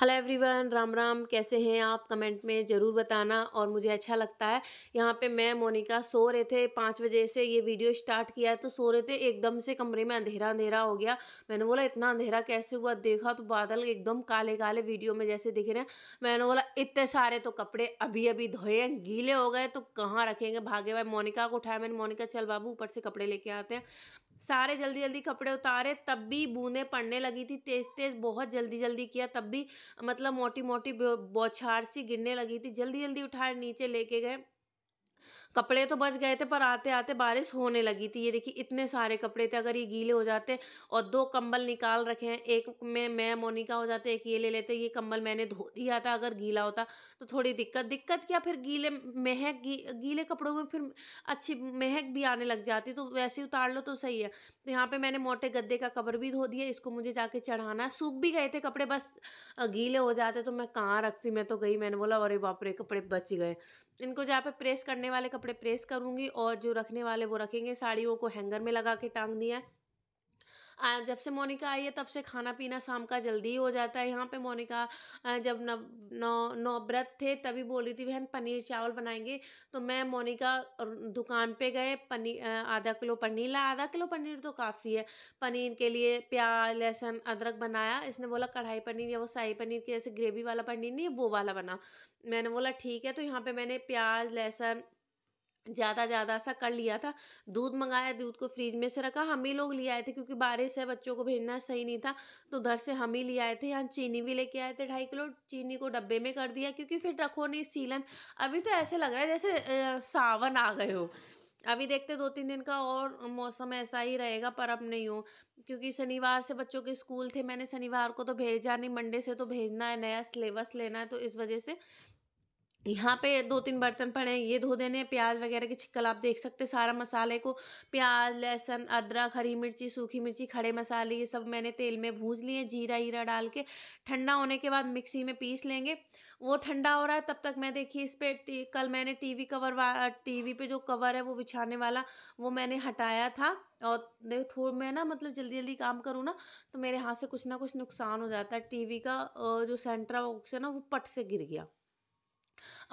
Hello everyone Ram Ram कैसे हैं आप कमेंट में ज़रूर बताना और मुझे अच्छा लगता है यहाँ पे मैं मोनिका सो रहे थे पाँच बजे से ये वीडियो स्टार्ट किया है तो सो रहे थे एकदम से कमरे में अंधेरा अंधेरा हो गया मैंने बोला इतना अंधेरा कैसे हुआ देखा तो बादल एकदम काले काले वीडियो में जैसे दिख रहे हैं मैंने बोला इतने सारे तो कपड़े अभी अभी धोए हैं गीले हो गए तो कहाँ रखेंगे भागे भाई मोनिका को उठाया मैंने मोनिका चल बाबू ऊपर से कपड़े लेके आते हैं सारे जल्दी जल्दी कपड़े उतारे तब भी बूंदे पड़ने लगी थी तेज़ तेज़ बहुत जल्दी जल्दी किया तब भी मतलब मोटी मोटी बौछार सी गिरने लगी थी जल्दी जल्दी उठाए नीचे लेके गए कपड़े तो बच गए थे पर आते आते बारिश होने लगी थी ये देखिए इतने सारे कपड़े थे अगर ये गीले हो जाते और दो कंबल निकाल रखे हैं एक में मैं मोनिका हो जाते एक ये ले लेते ये कंबल मैंने धो दिया था अगर गीला होता तो थोड़ी दिक्कत दिक्कत क्या फिर गीले महक गी, गीले कपड़ों में फिर अच्छी महक भी आने लग जाती तो वैसे उतार लो तो सही है तो यहाँ पर मैंने मोटे गद्दे का कवर भी धो दिया इसको मुझे जाके चढ़ाना है सूख भी गए थे कपड़े बस गीले हो जाते तो मैं कहाँ रखती मैं तो गई मैंने बोला अरे बापरे कपड़े बच गए इनको जहाँ पे प्रेस करने वाले कपड़े कपड़े प्रेस करूँगी और जो रखने वाले वो रखेंगे साड़ियों को हैंगर में लगा के टांग दिया जब से मोनिका आई है तब से खाना पीना शाम का जल्दी हो जाता है यहाँ पे मोनिका जब नव नौ व्रत थे तभी बोल रही थी बहन पनीर चावल बनाएंगे तो मैं मोनिका दुकान पे गए पनीर आधा किलो पनीर ला आधा किलो पनीर तो काफ़ी है पनीर के लिए प्याज लहसुन अदरक बनाया इसने बोला कढ़ाई पनीर या वो शाही पनीर की जैसे ग्रेवी वाला पनीर नहीं वो वाला बना मैंने बोला ठीक है तो यहाँ पर मैंने प्याज लहसुन ज़्यादा ज़्यादा सा कर लिया था दूध मंगाया दूध को फ्रिज में से रखा हम ही लोग ले आए थे क्योंकि बारिश है बच्चों को भेजना सही नहीं था तो उधर से हम ही ले आए थे यहाँ चीनी भी लेके आए थे ढाई किलो चीनी को डब्बे में कर दिया क्योंकि फिर रखो नहीं सीलन अभी तो ऐसे लग रहा है जैसे सावन आ गए हो अभी देखते दो तीन दिन का और मौसम ऐसा ही रहेगा पर अब नहीं हो क्योंकि शनिवार से बच्चों के स्कूल थे मैंने शनिवार को तो भेजा नहीं मंडे से तो भेजना है नया सिलेबस लेना है तो इस वजह से यहाँ पे दो तीन बर्तन पड़े हैं ये धो देने प्याज वगैरह के छिकल आप देख सकते सारा मसाले को प्याज लहसुन अदरक हरी मिर्ची सूखी मिर्ची खड़े मसाले ये सब मैंने तेल में भूज लिए जीरा हीरा डाल के ठंडा होने के बाद मिक्सी में पीस लेंगे वो ठंडा हो रहा है तब तक मैं देखिए इस पर कल मैंने टी वी कवर वा टीवी पे जो कवर है वो बिछाने वाला वो मैंने हटाया था और देखो थोड़ा मैं ना मतलब जल्दी जल्दी काम करूँ ना तो मेरे हाथ से कुछ ना कुछ नुकसान हो जाता है वी का जो सेंटर बॉक्स है ना वो पट से गिर गया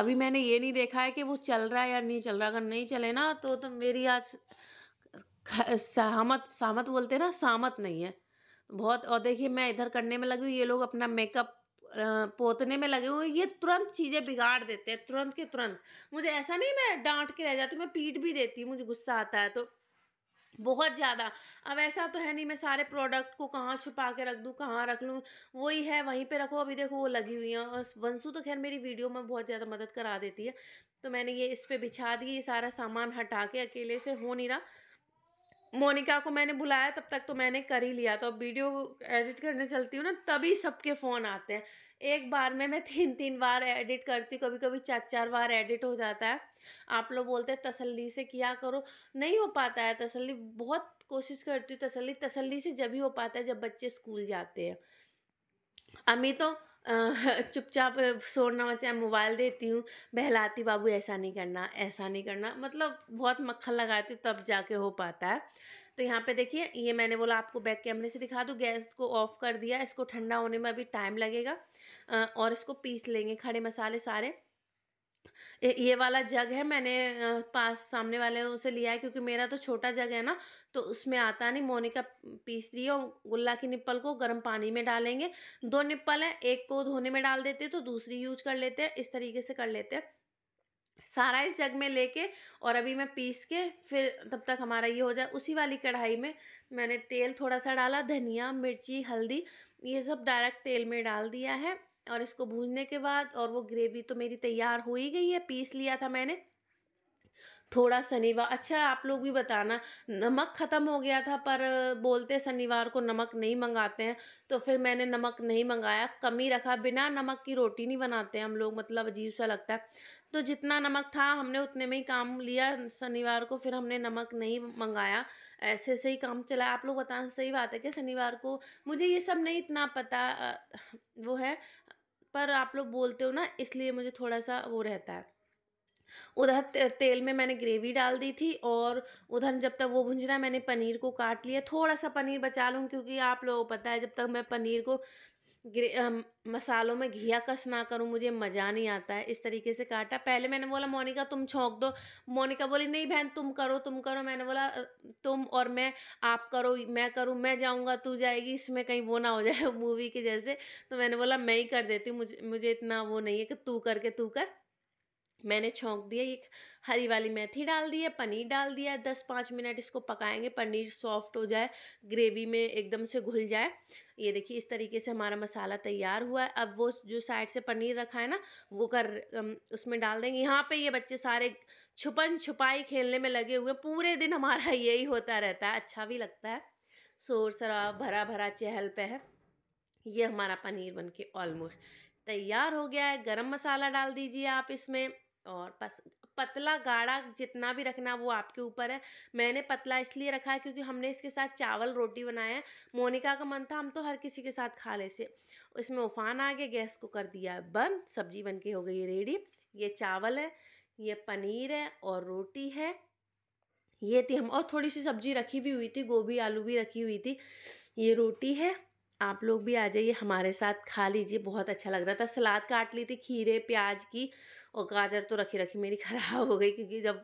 अभी मैंने ये नहीं देखा है कि वो चल रहा है या नहीं चल रहा अगर नहीं चले ना तो तो मेरी आज सहमत सहमत बोलते हैं ना सहमत नहीं है बहुत और देखिए मैं इधर करने में लगी हूँ ये लोग अपना मेकअप पोतने में लगे हुए ये तुरंत चीज़ें बिगाड़ देते हैं तुरंत के तुरंत मुझे ऐसा नहीं मैं डांट के रह जाती मैं पीट भी देती हूँ मुझे गुस्सा आता है तो बहुत ज़्यादा अब ऐसा तो है नहीं मैं सारे प्रोडक्ट को कहाँ छुपा के रख दूँ कहाँ रख लूँ वही है वहीं पे रखो अभी देखो वो लगी हुई हैं और वंसु तो खैर मेरी वीडियो में बहुत ज़्यादा मदद करा देती है तो मैंने ये इस पर बिछा दी ये सारा सामान हटा के अकेले से हो नहीं रहा मोनिका को मैंने बुलाया तब तक तो मैंने कर ही लिया तो अब वीडियो एडिट करने चलती हूँ ना तभी सबके फ़ोन आते हैं एक बार में मैं तीन तीन बार एडिट करती हूँ कभी कभी चार चार बार एडिट हो जाता है आप लोग बोलते हैं तसल्ली से किया करो नहीं हो पाता है तसल्ली बहुत कोशिश करती हूँ तसल्ली तसल्ली से जब ही हो पाता है जब बच्चे स्कूल जाते हैं अमी तो चुपचाप सोना चाहे मोबाइल देती हूँ बहलाती बाबू ऐसा नहीं करना ऐसा नहीं करना मतलब बहुत मक्खन लगाती हूँ तब जाके हो पाता है तो यहाँ पे देखिए ये मैंने बोला आपको बैक कैमरे से दिखा दूँ गैस को ऑफ़ कर दिया इसको ठंडा होने में अभी टाइम लगेगा और इसको पीस लेंगे खड़े मसाले सारे ये वाला जग है मैंने पास सामने वाले से लिया है क्योंकि मेरा तो छोटा जग है ना तो उसमें आता नहीं मोनिका पीस दिए और गुल्ला की निप्पल को गर्म पानी में डालेंगे दो निप्पल हैं एक को धोने में डाल देते हैं तो दूसरी यूज कर लेते हैं इस तरीके से कर लेते हैं सारा इस जग में लेके और अभी मैं पीस के फिर तब तक हमारा ये हो जाए उसी वाली कढ़ाई में मैंने तेल थोड़ा सा डाला धनिया मिर्ची हल्दी ये सब डायरेक्ट तेल में डाल दिया है और इसको भूनने के बाद और वो ग्रेवी तो मेरी तैयार हो ही गई है पीस लिया था मैंने थोड़ा शनिवार अच्छा आप लोग भी बताना नमक ख़त्म हो गया था पर बोलते शनिवार को नमक नहीं मंगाते हैं तो फिर मैंने नमक नहीं मंगाया कमी रखा बिना नमक की रोटी नहीं बनाते हम लोग मतलब अजीब सा लगता है तो जितना नमक था हमने उतने में ही काम लिया शनिवार को फिर हमने नमक नहीं मंगाया ऐसे से ही काम चला आप लोग बताना सही बात है कि शनिवार को मुझे ये सब नहीं इतना पता वो है पर आप लोग बोलते हो ना इसलिए मुझे थोड़ा सा वो रहता है उधर तेल में मैंने ग्रेवी डाल दी थी और उधर जब तक वो भुंज रहा मैंने पनीर को काट लिया थोड़ा सा पनीर बचा लूँ क्योंकि आप लोगों को पता है जब तक मैं पनीर को मसालों में घिया कस ना करूँ मुझे मज़ा नहीं आता है इस तरीके से काटा पहले मैंने बोला मोनिका तुम छोंक दो मोनिका बोली नहीं बहन तुम करो तुम करो मैंने बोला तुम और मैं आप करो मैं करूँ मैं जाऊँगा तू जाएगी इसमें कहीं वो ना हो जाए मूवी के जैसे तो मैंने बोला मैं ही कर देती हूँ मुझे मुझे इतना वो नहीं है कि तू करके तू कर मैंने छोंक दिया एक हरी वाली मेथी डाल दी है पनीर डाल दिया है दस पाँच मिनट इसको पकाएंगे पनीर सॉफ्ट हो जाए ग्रेवी में एकदम से घुल जाए ये देखिए इस तरीके से हमारा मसाला तैयार हुआ है अब वो जो साइड से पनीर रखा है ना वो कर उसमें डाल देंगे यहाँ पे ये बच्चे सारे छुपन छुपाई खेलने में लगे हुए पूरे दिन हमारा यही होता रहता है अच्छा भी लगता है शोर शराब भरा भरा चहल पहल ये हमारा पनीर बन ऑलमोस्ट तैयार हो गया है गरम मसाला डाल दीजिए आप इसमें और पस पतला गाढ़ा जितना भी रखना वो आपके ऊपर है मैंने पतला इसलिए रखा है क्योंकि हमने इसके साथ चावल रोटी बनाया है मोनिका का मन था हम तो हर किसी के साथ खा ले से इसमें उफान आ गया गैस को कर दिया बंद सब्जी बन के हो गई रेडी ये चावल है ये पनीर है और रोटी है ये थी हम और थोड़ी सी सब्जी रखी भी हुई थी गोभी आलू भी रखी हुई थी ये रोटी है आप लोग भी आ जाइए हमारे साथ खा लीजिए बहुत अच्छा लग रहा था सलाद काट ली थी खीरे प्याज की और गाजर तो रखी रखी मेरी ख़राब हो गई क्योंकि जब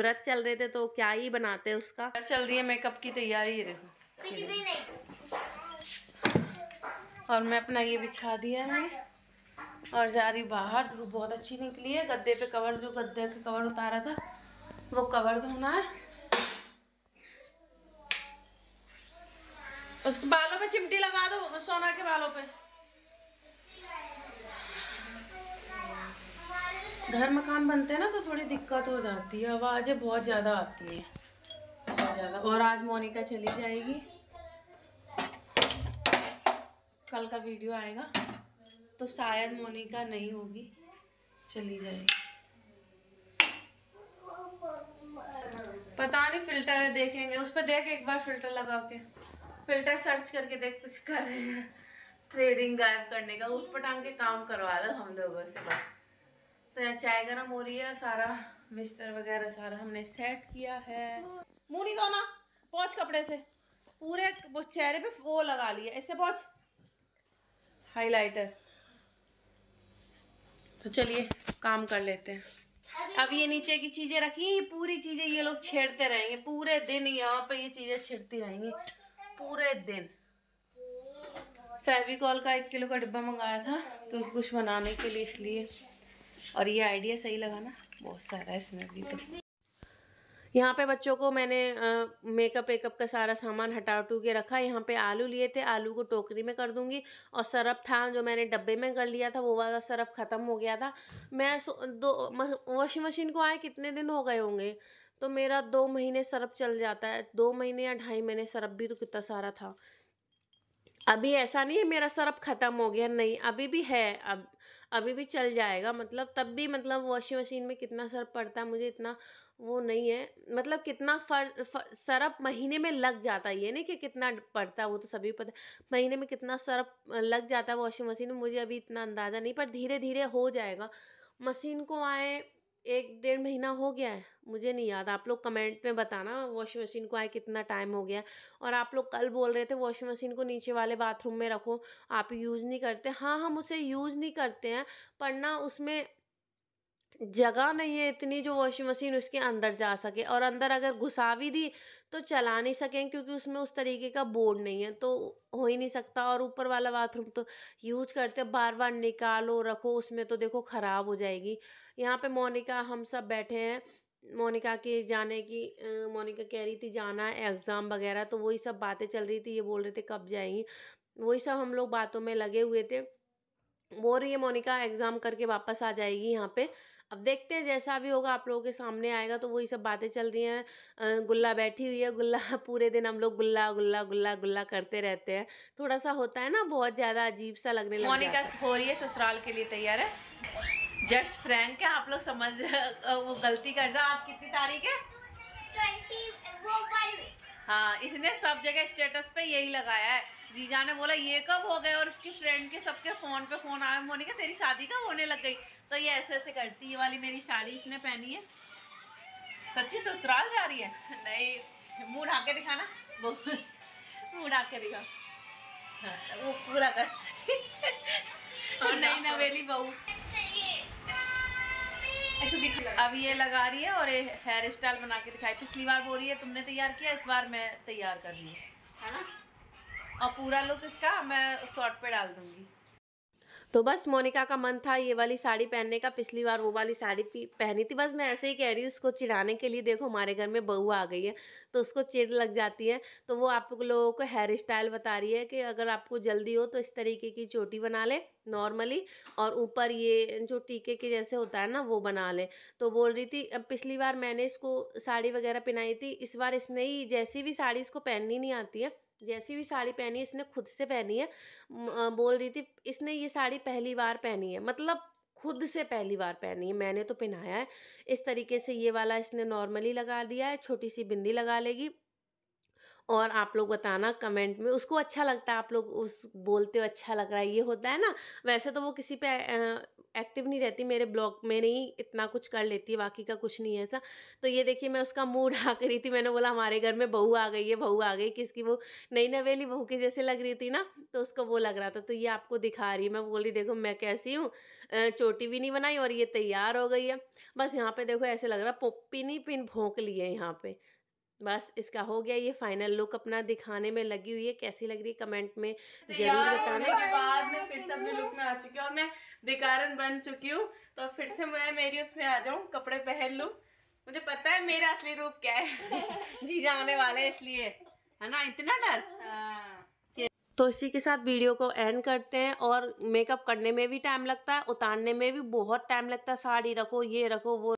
व्रत चल रहे थे तो क्या ही बनाते हैं उसका चल रही है मेकअप की तैयारी देखो कुछ भी नहीं और मैं अपना ये बिछा दिया है और जा रही बाहर धूप बहुत अच्छी निकली है गद्दे पे कवर जो गद्दे का कवर उतारा था वो कवर धोना है उसके बालों पे चिमटी लगा दो सोना के बालों पे घर मकान बनते हैं ना तो थोड़ी दिक्कत हो जाती है आवाज़ें बहुत ज़्यादा आती है और आज मोनिका चली जाएगी कल का वीडियो आएगा तो शायद मोनिका नहीं होगी चली जाएगी पता नहीं फिल्टर है देखेंगे उस पर देख एक बार फिल्टर लगा के फिल्टर सर्च करके देख कुछ कर रहे हैं थ्रेडिंग गायब करने का ऊट पटांग के काम करवा लो हम लोगों से बस तो चाय गर्म हो रही है सारा बिस्तर वगैरह सारा हमने सेट किया है मुँह नहीं धोना पहुँच कपड़े से पूरे चेहरे पे वो लगा लिया ऐसे पहुँच हाइलाइटर तो चलिए काम कर लेते हैं अब ये नीचे की चीज़ें रखी पूरी चीज़ें ये लोग छेड़ते रहेंगे पूरे दिन यहाँ पे ये चीज़ें छेड़ती रहेंगी पूरे दिन फेविकॉल का एक किलो का डिब्बा मंगाया था क्योंकि तो कुछ बनाने के लिए इसलिए और ये आइडिया सही लगा ना बहुत सारा इसमें भी तो यहाँ पे बच्चों को मैंने मेकअप वेकअप का सारा सामान हटा उटू के रखा यहाँ पे आलू लिए थे आलू को टोकरी में कर दूंगी और सरप था जो मैंने डब्बे में कर लिया था वो वाला सरफ ख़त्म हो गया था मैं दो वॉशिंग मशीन को आए कितने दिन हो गए होंगे तो मेरा दो महीने सरप चल जाता है दो महीने या ढाई महीने सरप भी तो कितना सारा था अभी ऐसा नहीं है मेरा सरप ख़त्म हो गया नहीं अभी भी है अब अभी भी चल जाएगा मतलब तब भी मतलब वॉशिंग मशीन में कितना सरप पड़ता है मुझे इतना वो नहीं है मतलब कितना फर, फर सरप महीने में लग जाता है ये नहीं कि कितना पड़ता है वो तो सभी पता महीने में कितना सरप लग जाता है वॉशिंग मशीन में मुझे अभी इतना अंदाज़ा नहीं पर धीरे धीरे हो जाएगा मशीन को आए एक डेढ़ महीना हो गया है मुझे नहीं याद आप लोग कमेंट में बताना वॉशिंग मशीन को आए कितना टाइम हो गया और आप लोग कल बोल रहे थे वॉशिंग मशीन को नीचे वाले बाथरूम में रखो आप यूज़ नहीं करते हाँ हम उसे यूज़ नहीं करते हैं पर ना उसमें जगह नहीं है इतनी जो वॉशिंग मशीन उसके अंदर जा सके और अंदर अगर घुसा भी दी तो चला नहीं सकें क्योंकि उसमें उस तरीके का बोर्ड नहीं है तो हो ही नहीं सकता और ऊपर वाला बाथरूम तो यूज करते बार बार निकालो रखो उसमें तो देखो ख़राब हो जाएगी यहाँ पे मोनिका हम सब बैठे हैं मोनिका के जाने की मोनिका कह रही थी जाना है एग्ज़ाम वगैरह तो वही सब बातें चल रही थी ये बोल रहे थे कब जाएंगी वही सब हम लोग बातों में लगे हुए थे बोल रही है मोनिका एग्ज़ाम करके वापस आ जाएगी यहाँ पर अब देखते हैं जैसा भी होगा आप लोगों के सामने आएगा तो वही सब बातें चल रही हैं गुल्ला बैठी हुई है गुल्ला पूरे दिन हम लोग गुल्ला गुल्ला गुल्ला गुल्ला करते रहते हैं थोड़ा सा होता है ना बहुत ज़्यादा अजीब सा लगने मोनिका हो रही है ससुराल के लिए तैयार है जस्ट फ्रैंक है आप लोग समझ वो गलती कर दो आज कितनी तारीख है हाँ इसने सब जगह स्टेटस पे यही लगाया है जीजा ने बोला ये कब हो गए और उसकी फ्रेंड के सबके फ़ोन पे फ़ोन आया मोनिका तेरी शादी कब होने लग गई तो ये ऐसे ऐसे करती ये वाली मेरी साड़ी इसने पहनी है सच्ची ससुराल जा रही है नहीं मुँह ढाक के दिखाना मुँह ढाक के दिखा हाँ, तो वो पूरा कर और नई नवेली बहू अब ये लगा रही है और ये हेयर स्टाइल बना के दिखाई पिछली बार बोल रही है तुमने तैयार किया इस बार मैं तैयार कर रही हूँ है ना और पूरा लुक इसका मैं शॉर्ट पे डाल दूंगी तो बस मोनिका का मन था ये वाली साड़ी पहनने का पिछली बार वो वाली साड़ी पहनी थी बस मैं ऐसे ही कह रही हूँ उसको चिढ़ाने के लिए देखो हमारे घर में बहू आ गई है तो उसको चिड़ लग जाती है तो वो आप लोगों को हेयर स्टाइल बता रही है कि अगर आपको जल्दी हो तो इस तरीके की चोटी बना ले नॉर्मली और ऊपर ये जो टीके के जैसे होता है ना वो बना ले तो बोल रही थी अब पिछली बार मैंने इसको साड़ी वगैरह पहनाई थी इस बार इसने ही जैसी भी साड़ी इसको पहननी नहीं आती है जैसी भी साड़ी पहनी है इसने खुद से पहनी है बोल रही थी इसने ये साड़ी पहली बार पहनी है मतलब खुद से पहली बार पहनी है मैंने तो पहनाया है इस तरीके से ये वाला इसने नॉर्मली लगा दिया है छोटी सी बिंदी लगा लेगी और आप लोग बताना कमेंट में उसको अच्छा लगता है आप लोग उस बोलते हो अच्छा लग रहा है ये होता है ना वैसे तो वो किसी पे एक्टिव नहीं रहती मेरे ब्लॉग में नहीं इतना कुछ कर लेती है बाकी का कुछ नहीं है ऐसा तो ये देखिए मैं उसका आ कर रही थी मैंने बोला हमारे घर में बहू आ गई है बहू आ गई किसकी वो नई नवेली बहू की जैसे लग रही थी ना तो उसको वो लग रहा था तो ये आपको दिखा रही है मैं बोल रही देखो मैं कैसी हूँ चोटी भी नहीं बनाई और ये तैयार हो गई है बस यहाँ पर देखो ऐसे लग रहा पोपी नहीं पिन भोंक लिए यहाँ पर बस इसका हो गया ये फाइनल लुक अपना दिखाने में लगी हुई है कैसी लग रही है कमेंट में तो जरूर बताना के बाद में फिर से अपने लुक में आ चुकी हूँ और मैं बेकारन बन चुकी हूँ तो फिर से मैं मेरी उसमें आ जाऊँ कपड़े पहन लूँ मुझे पता है मेरा असली रूप क्या है जी जाने वाले इसलिए है ना इतना डर हाँ। तो इसी के साथ वीडियो को एंड करते हैं और मेकअप करने में भी टाइम लगता है उतारने में भी बहुत टाइम लगता है साड़ी रखो ये रखो वो